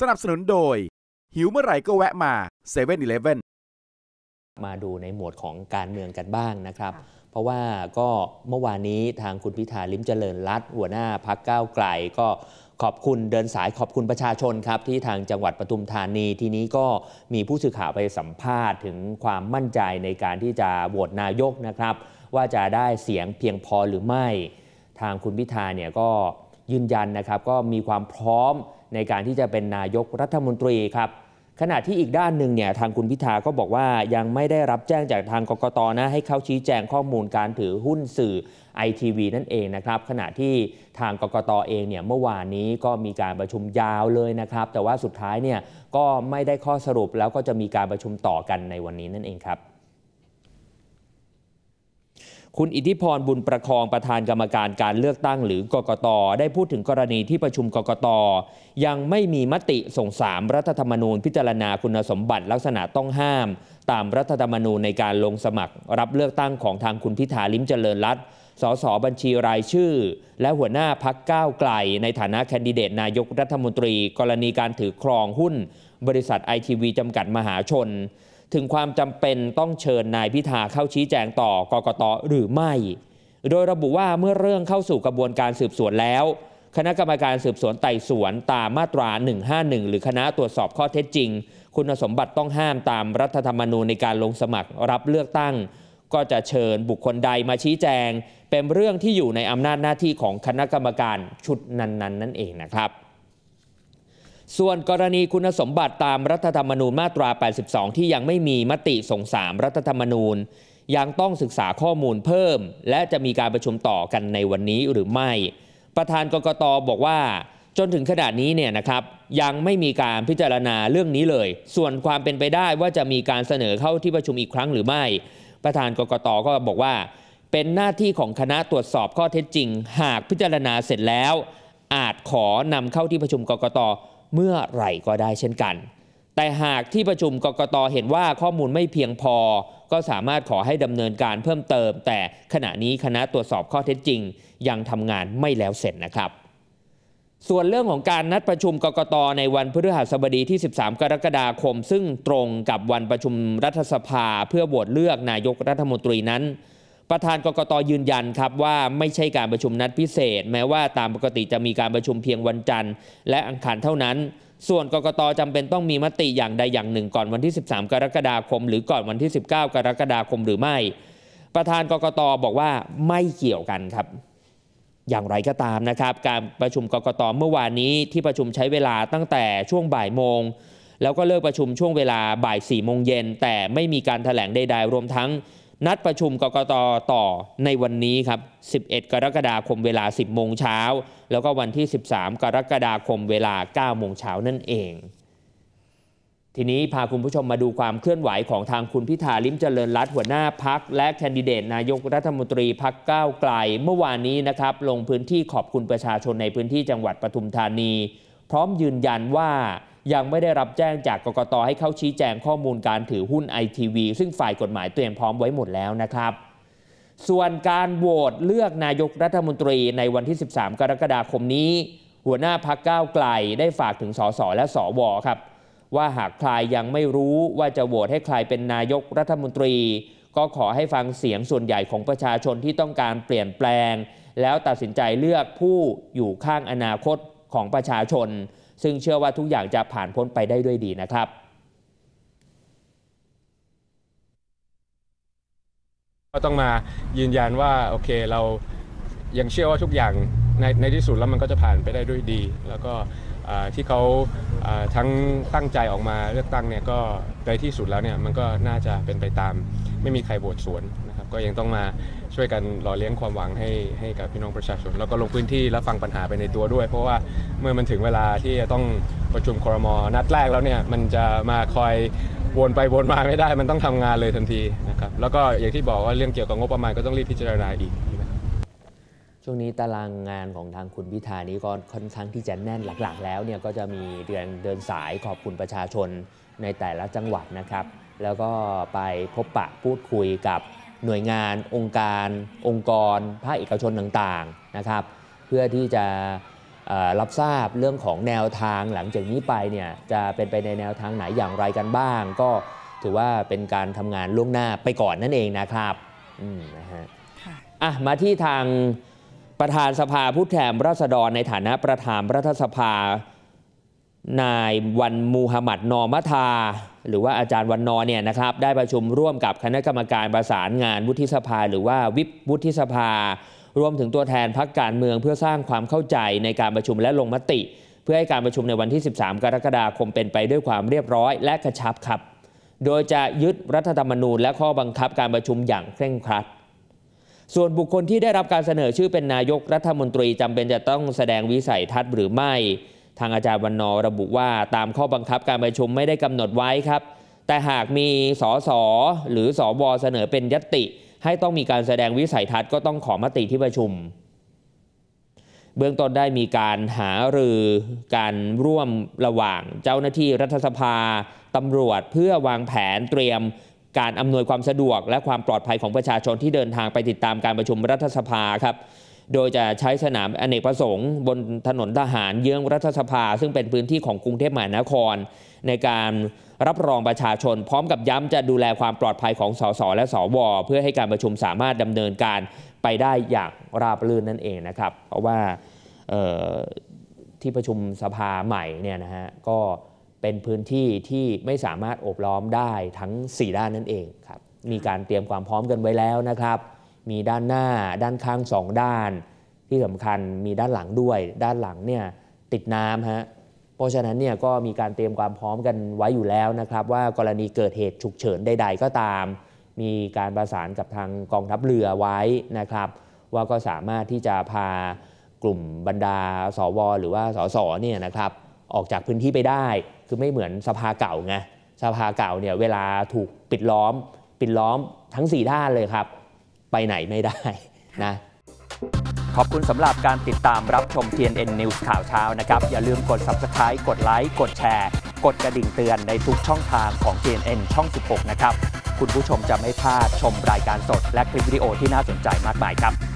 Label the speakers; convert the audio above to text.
Speaker 1: สนับสนุนโดย หิวเมื่อไหร่ก็แวะมา7 e เ e ่ e อีเลมาดูในหมวดของการเมืองกันบ้างนะครับ เพราะว่าก็เมื่อวานนี้ทางคุณพิธาลิมเจริญรัตหัวหน้าพักก้าวไกลก็ขอบคุณเดินสายขอบคุณประชาชนครับ ที่ทางจังหวัดปทุมธานีทีนี้ก็มีผู้สื่อข่าวไปสัมภาษณ์ถึงความมั่นใจในการที่จะโหวตนายกนะครับ ว่าจะได้เสียงเพียงพอหรือไม่ทางคุณพิธาเนี่ยก็ยืนยันนะครับ ก็มีความพร้อมในการที่จะเป็นนายกรัฐมนตรีครับ ขณะที่อีกด้านหนึ่งเนี่ยทางคุณพิธาก็บอกว่ายังไม่ได้รับแจ้งจากทางกกตนะ ให้เขาชี้แจงข้อมูลการถือหุ้นสื่อไอทีวีนั่นเองนะครับขณะที่ทางกกตเองเนี่ยเมื่อวานนี้ก็มีการประชุมยาวเลยนะครับแต่ว่าสุดท้ายเนี่ยก็ไม่ได้ข้อสรุปแล้วก็จะมีการประชุมต่อกันในวันนี้นั่นเองครับคุณอิทธิพรบุญประคองประธานกรรมการการเลือกตั้งหรือกกตได้พูดถึงกรณีที่ประชุมกกต ยังไม่มีมติส่งสามรัฐธรรมนูญ พิจารณาคุณสมบัติลักษณะต้องห้าม ตามรัฐธรรมนูญในการลงสมัคร รับเลือกตั้งของทางคุณพิธาลิมเจริญรัตสส บัญชีรายชื่อ และหัวหน้าพักก้าวไกล ในฐานะแคนดิเดตนายกรัฐมนตรี กรณีการถือครองหุ้น บริษัทไอทีวีจำกัดมหาชนถึงความจำเป็นต้องเชิญนายพิธาเข้าชี้แจงต่อกกตหรือไม่ โดยระบุว่าเมื่อเรื่องเข้าสู่กระบวนการสืบสวนแล้ว คณะกรรมการสืบสวนไต่สวนตามมาตรา 151 หรือคณะตรวจสอบข้อเท็จจริง คุณสมบัติต้องห้ามตามรัฐธรรมนูญในการลงสมัครรับเลือกตั้ง ก็จะเชิญบุคคลใดมาชี้แจงเป็นเรื่องที่อยู่ในอำนาจหน้าที่ของคณะกรรมการชุดนั้น ๆ นั่นเองนะครับส่วนกรณีคุณสมบัติตามรัฐธรรมนูญมาตรา 82 ที่ยังไม่มีมติส่งสามรัฐธรรมนูญ ยังต้องศึกษาข้อมูลเพิ่ม และจะมีการประชุมต่อกันในวันนี้หรือไม่ ประธานกกตอบอกว่า จนถึงขนาดนี้เนี่ยนะครับ ยังไม่มีการพิจารณาเรื่องนี้เลย ส่วนความเป็นไปได้ว่าจะมีการเสนอเข้าที่ประชุมอีกครั้งหรือไม่ ประธานกกตก็บอกว่า เป็นหน้าที่ของคณะตรวจสอบข้อเท็จจริง หากพิจารณาเสร็จแล้ว อาจขอนำเข้าที่ประชุมกกตเมื่อไหร่ก็ได้เช่นกัน แต่หากที่ประชุมกกตเห็นว่าข้อมูลไม่เพียงพอ ก็สามารถขอให้ดำเนินการเพิ่มเติม แต่ขณะนี้คณะตรวจสอบข้อเท็จจริง ยังทำงานไม่แล้วเสร็จนะครับ ส่วนเรื่องของการนัดประชุมกกต ในวันพฤหัสบดีที่ 13 กรกฎาคม ซึ่งตรงกับวันประชุมรัฐสภาเพื่อโหวตเลือกนายกรัฐมนตรีนั้นประธานกกตยืนยันครับว่าไม่ใช่การประชุมนัดพิเศษ แม้ว่าตามปกติจะมีการประชุมเพียงวันจันทร์และอังคารเท่านั้น ส่วนกกตจำเป็นต้องมีมติอย่างใดอย่างหนึ่งก่อนวันที่ 13 กรกฎาคม หรือก่อนวันที่ 19 กรกฎาคมหรือไม่ ประธานกกตบอกว่าไม่เกี่ยวกันครับ อย่างไรก็ตามนะครับ การประชุมกกตเมื่อวานนี้ที่ประชุมใช้เวลาตั้งแต่ช่วงบ่ายโมง แล้วก็เลิกประชุมช่วงเวลาบ่าย4ี่โมงเย็นแต่ไม่มีการถแถลงใดๆรวมทั้งนัดประชุมกกตต่อในวันนี้ครับ 11 กรกฎาคมเวลา 10 โมงเช้า แล้วก็วันที่ 13 กรกฎาคมเวลา 9 โมงเช้านั่นเอง ทีนี้พาคุณผู้ชมมาดูความเคลื่อนไหวของทางคุณพิธาลิมเจริญรัตหัวหน้าพักและแคนดิเดตนายกรัฐมนตรีพักก้าวไกลเมื่อวานนี้นะครับลงพื้นที่ขอบคุณประชาชนในพื้นที่จังหวัดปทุมธานี พร้อมยืนยันว่ายังไม่ได้รับแจ้งจากกกตให้เข้าชี้แจงข้อมูลการถือหุ้นไอทีวีซึ่งฝ่ายกฎหมายเตรียมพร้อมไว้หมดแล้วนะครับ ส่วนการโหวตเลือกนายกรัฐมนตรีในวันที่ 13 กรกฎาคมนี้ หัวหน้าพักก้าวไกลได้ฝากถึงสสและสวครับ ว่าหากใครยังไม่รู้ว่าจะโหวตให้ใครเป็นนายกรัฐมนตรี ก็ขอให้ฟังเสียงส่วนใหญ่ของประชาชนที่ต้องการเปลี่ยนแปลง แล้วตัดสินใจเลือกผู้อยู่ข้างอนาคตของประชาชนซึ่งเชื่อว่าทุกอย่างจะผ่านพ้นไปได้ด้วยดีนะครับก็ต้องมายืนยันว่าโอเคเรายังเชื่อว่าทุกอย่างในในที่สุดแล้วมันก็จะผ่านไปได้ด้วยดี แล้วก็ที่เขาทั้งตั้งใจออกมาเลือกตั้งเนี่ยก็ในที่สุดแล้วเนี่ยมันก็น่าจะเป็นไปตาม ไม่มีใครโหวตสวนก็ยังต้องมาช่วยกันหล่อเลี้ยงความหวังให้ให้กับพี่น้องประชาชน แล้วก็ลงพื้นที่รับฟังปัญหาไปในตัวด้วย เพราะว่าเมื่อมันถึงเวลาที่จะต้องประชุมครมนัดแรกแล้วเนี่ยมันจะมาคอยวนไปวนมาไม่ได้ มันต้องทำงานเลยทันทีนะครับแล้วก็อย่างที่บอกว่าเรื่องเกี่ยวกับงบประมาณก็ต้องรีบพิจารณาอีกช่วงนี้ตารางงานของทางคุณพิธานี้ก็ค่อนข้างที่จะแน่นหลักๆ แล้วเนี่ยก็จะมีเดือนเดินสายขอบคุณประชาชนในแต่ละจังหวัดนะครับ แล้วก็ไปพบปะพูดคุยกับหน่วยงานองค์การองค์กรภาคเอกชนต่างๆนะครับ เพื่อที่จะรับทราบเรื่องของแนวทางหลังจากนี้ไปเนี่ยจะเป็นไปในแนวทางไหนอย่างไรกันบ้าง ก็ถือว่าเป็นการทำงานล่วงหน้าไปก่อนนั่นเองนะครับอืมนะฮะอ่ะมาที่ทางประธานสภาผู้แทนราษฎรในฐานะประธานรัฐสภานายวันมูฮัมหมัดนอมทา หรือว่าอาจารย์วันนอเนี่ยนะครับได้ประชุมร่วมกับคณะกรรมการประสานงานวุฒิสภาหรือว่าวิปวุฒิสภา รวมถึงตัวแทนพักการเมืองเพื่อสร้างความเข้าใจในการประชุมและลงมติ เพื่อให้การประชุมในวันที่ 13 กรกฎาคมเป็นไปด้วยความเรียบร้อยและกระชับครับ โดยจะยึดรัฐธรรมนูญและข้อบังคับการประชุมอย่างเคร่งครัด ส่วนบุคคลที่ได้รับการเสนอชื่อเป็นนายกรัฐมนตรีจำเป็นจะต้องแสดงวิสัยทัศน์หรือไม่ทางอาจารย์วันนอระบุว่าตามข้อบังคับการประชุมไม่ได้กำหนดไว้ครับ แต่หากมีสสหรือสวเสนอเป็นยติ ให้ต้องมีการแสดงวิสัยทัศน์ก็ต้องขอมติที่ประชุม เบื้องต้นได้มีการหารือการร่วมระหว่างเจ้าหน้าที่รัฐสภา ตำรวจเพื่อวางแผนเตรียมการอำนวยความสะดวก และความปลอดภัยของประชาชนที่เดินทางไปติดตามการประชุมรัฐสภาครับโดยจะใช้สนามอเนกประสงค์บนถนนทหารเยื้องรัฐสภา ซึ่งเป็นพื้นที่ของกรุงเทพมหานคร ในการรับรองประชาชน พร้อมกับย้ำจะดูแลความปลอดภัยของสสและสวเพื่อให้การประชุมสามารถดำเนินการไปได้อย่างราบรื่นนั่นเองนะครับเพราะว่าที่ประชุมสภาใหม่เนี่ยนะฮะก็เป็นพื้นที่ที่ไม่สามารถอบล้อมได้ทั้ง 4 ด้านนั่นเองครับมีการเตรียมความพร้อมกันไว้แล้วนะครับมีด้านหน้าด้านข้างสองด้าน ที่สำคัญมีด้านหลังด้วย ด้านหลังเนี่ยติดน้ำฮะเพราะฉะนั้นเนี่ยก็มีการเตรียมความพร้อมกันไว้อยู่แล้วนะครับ ว่ากรณีเกิดเหตุฉุกเฉินใดๆก็ตาม มีการประสานกับทางกองทัพเรือไว้นะครับ ว่าก็สามารถที่จะพากลุ่มบรรดาสวหรือว่าสสเนี่ยนะครับ ออกจากพื้นที่ไปได้คือไม่เหมือนสภาเก่าไงสภาเก่าเนี่ยเวลาถูกปิดล้อมปิดล้อมทั้ง4ด้านเลยครับไปไหนไม่ได้นะ ขอบคุณสำหรับการติดตามรับชม TNN News ข่าวเช้านะครับ อย่าลืมกด Subscribe กดไลค์ กดแชร์ กดกระดิ่งเตือนในทุกช่องทางของ TNN ช่อง 16 นะครับ คุณผู้ชมจะไม่พลาดชมรายการสดและคลิปวิดีโอที่น่าสนใจมากมายครับ